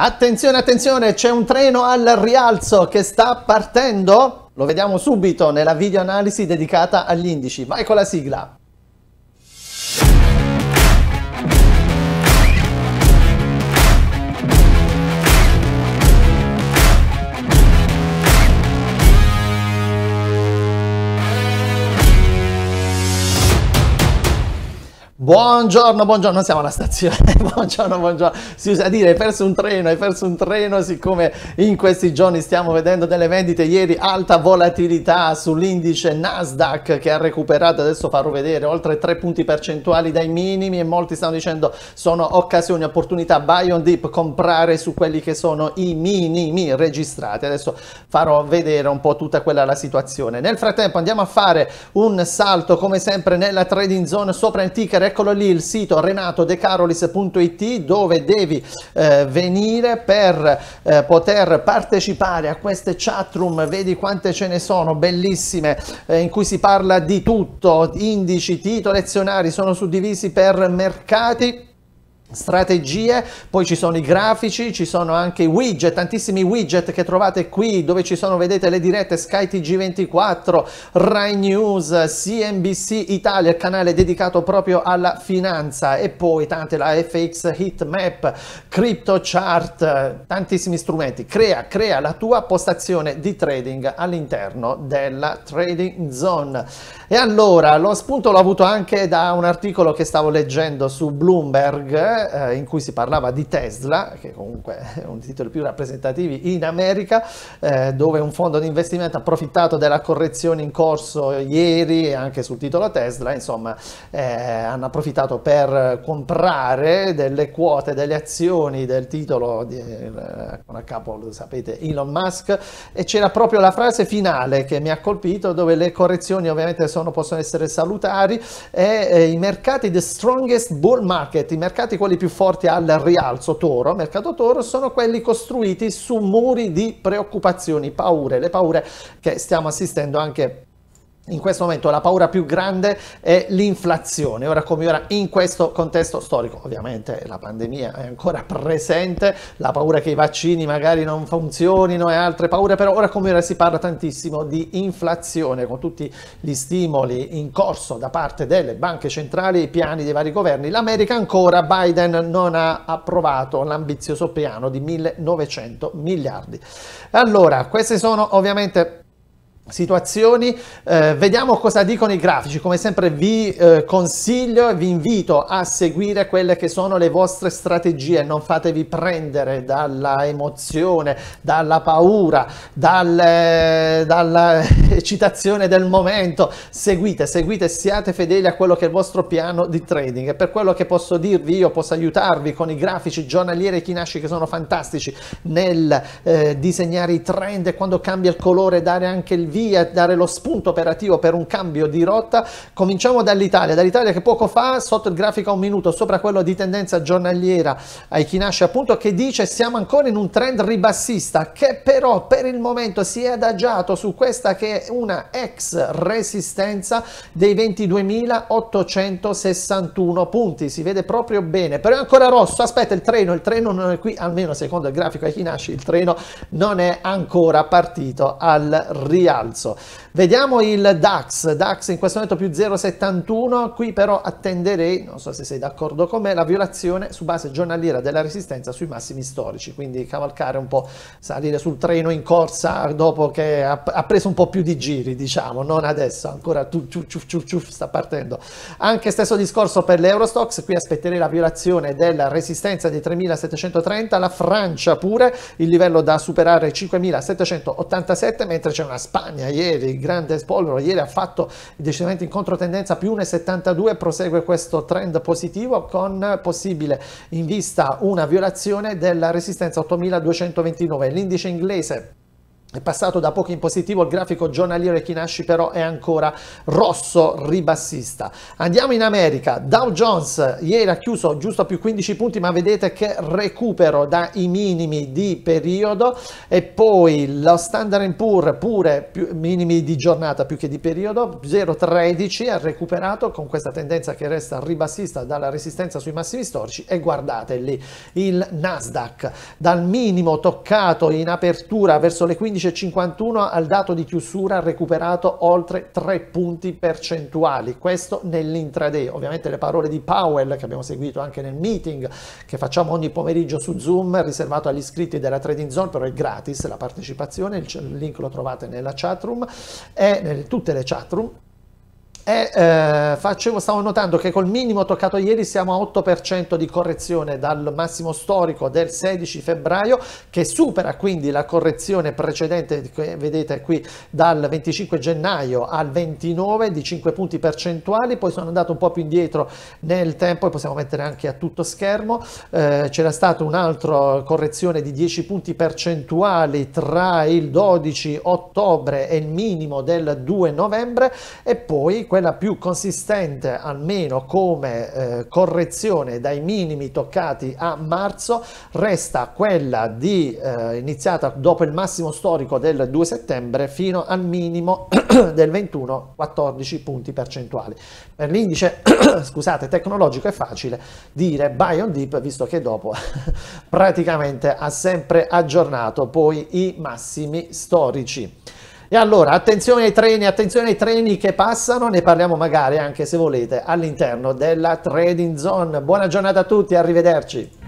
Attenzione, attenzione, c'è un treno al rialzo che sta partendo. Lo vediamo subito nella videoanalisi dedicata agli indici. Vai con la sigla. Buongiorno, buongiorno, non siamo alla stazione, buongiorno, buongiorno. Si usa a dire hai perso un treno, hai perso un treno, siccome in questi giorni stiamo vedendo delle vendite, ieri alta volatilità sull'indice Nasdaq che ha recuperato, adesso farò vedere, oltre 3 punti percentuali dai minimi e molti stanno dicendo sono occasioni, opportunità, buy on dip, comprare su quelli che sono i minimi registrati. Adesso farò vedere un po' tutta quella la situazione. Nel frattempo andiamo a fare un salto come sempre nella trading zone sopra il ticker eccolo lì il sito renatodecarolis.it dove devi eh, venire per eh, poter partecipare a queste chat room, vedi quante ce ne sono, bellissime, eh, in cui si parla di tutto, indici, titoli, azionari, sono suddivisi per mercati strategie, poi ci sono i grafici, ci sono anche i widget, tantissimi widget che trovate qui dove ci sono, vedete, le dirette Sky TG24, Rai News, CNBC Italia, il canale dedicato proprio alla finanza e poi tante la FX Hitmap, Crypto Chart, tantissimi strumenti. Crea, crea la tua postazione di trading all'interno della Trading Zone. E allora, lo spunto l'ho avuto anche da un articolo che stavo leggendo su Bloomberg eh, in cui si parlava di Tesla, che comunque è uno dei titoli più rappresentativi in America, eh, dove un fondo di investimento ha approfittato della correzione in corso ieri anche sul titolo Tesla, insomma eh, hanno approfittato per comprare delle quote, delle azioni del titolo di, eh, con a capo, lo sapete, Elon Musk e c'era proprio la frase finale che mi ha colpito dove le correzioni ovviamente sono, possono essere salutari e eh, i mercati the strongest bull market, i mercati quelli velivoli più forti al rialzo toro, mercato toro, sono quelli costruiti su muri di preoccupazioni, paure, le paure che stiamo assistendo anche in questo momento la paura più grande è l'inflazione, ora come ora in questo contesto storico, ovviamente la pandemia è ancora presente, la paura che i vaccini magari non funzionino e altre paure, però ora come ora si parla tantissimo di inflazione con tutti gli stimoli in corso da parte delle banche centrali, i piani dei vari governi, l'America ancora Biden non ha approvato l'ambizioso piano di 1900 miliardi. Allora, queste sono ovviamente situazioni. Eh, vediamo cosa dicono i grafici. Come sempre vi eh, consiglio e vi invito a seguire quelle che sono le vostre strategie. Non fatevi prendere dalla emozione, dalla paura, dal, eh, dall'eccitazione del momento. Seguite, seguite, siate fedeli a quello che è il vostro piano di trading. E per quello che posso dirvi io, posso aiutarvi con i grafici giornalieri e chinasci che sono fantastici nel eh, disegnare i trend e quando cambia il colore dare anche il video di eh, dare lo spunto operativo per un cambio di rotta. Cominciamo dall'Italia, dall'Italia che poco fa sotto il grafico a un minuto, sopra quello di tendenza giornaliera ai Kinashi appunto che dice siamo ancora in un trend ribassista che però per il momento si è adagiato su questa che è una ex resistenza dei 22.861 punti, si vede proprio bene, però è ancora rosso, aspetta il treno, il treno non è qui, almeno secondo il grafico ai Kinashi il treno non è ancora partito al rialzo rialzo. Vediamo il DAX, DAX in questo momento più 0,71, qui però attenderei, non so se sei d'accordo con me, la violazione su base giornaliera della resistenza sui massimi storici, quindi cavalcare un po', salire sul treno in corsa dopo che ha, preso un po' più di giri, diciamo, non adesso, ancora tu, ciuf, ciuf, ciuf, ciuf, sta partendo. Anche stesso discorso per l'Eurostox, qui aspetterei la violazione della resistenza di 3.730, la Francia pure, il livello da superare 5.787, mentre c'è una Spagna Spagna ieri, il grande spolvero, ieri ha fatto decisamente in controtendenza più 1,72, prosegue questo trend positivo con possibile in vista una violazione della resistenza 8229. L'indice inglese è passato da poco in positivo il grafico giornaliero e Kinashi però è ancora rosso ribassista. Andiamo in America, Dow Jones ieri ha chiuso giusto più 15 punti ma vedete che recupero dai minimi di periodo e poi lo Standard Poor's pure più, minimi di giornata più che di periodo 0,13 ha recuperato con questa tendenza che resta ribassista dalla resistenza sui massimi storici e guardate lì il Nasdaq dal minimo toccato in apertura verso le 15 15,51 al dato di chiusura ha recuperato oltre 3 punti percentuali, questo nell'intraday. Ovviamente le parole di Powell che abbiamo seguito anche nel meeting che facciamo ogni pomeriggio su Zoom riservato agli iscritti della Trading Zone, però è gratis la partecipazione, il link lo trovate nella chatroom e in tutte le chatroom e eh, facevo, stavo notando che col minimo toccato ieri siamo a 8% di correzione dal massimo storico del 16 febbraio, che supera quindi la correzione precedente, vedete qui, dal 25 gennaio al 29 di 5 punti percentuali. Poi sono andato un po' più indietro nel tempo e possiamo mettere anche a tutto schermo. Eh, c'era stata un'altra correzione di 10 punti percentuali tra il 12 ottobre e il minimo del 2 novembre e poi quella più consistente almeno come eh, correzione dai minimi toccati a marzo resta quella di eh, iniziata dopo il massimo storico del 2 settembre fino al minimo del 21-14 punti percentuali. Per l'indice scusate, tecnologico è facile dire buy on dip visto che dopo praticamente ha sempre aggiornato poi i massimi storici. E allora attenzione ai treni, attenzione ai treni che passano, ne parliamo magari anche se volete all'interno della trading zone. Buona giornata a tutti, arrivederci.